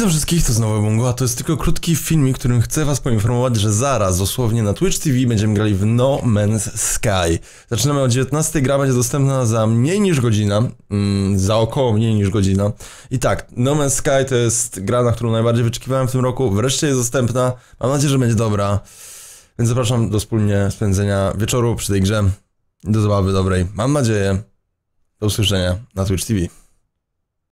Witam wszystkich, to znowu Bungo, a to jest tylko krótki filmik, którym chcę was poinformować, że zaraz, dosłownie na Twitch TV będziemy grali w No Man's Sky. Zaczynamy o 19, gra będzie dostępna za mniej niż godzina, mm, za około mniej niż godzina. I tak, No Man's Sky to jest gra, na którą najbardziej wyczekiwałem w tym roku, wreszcie jest dostępna, mam nadzieję, że będzie dobra. Więc zapraszam do wspólnie spędzenia wieczoru przy tej grze, do zabawy dobrej, mam nadzieję. Do usłyszenia na Twitch TV.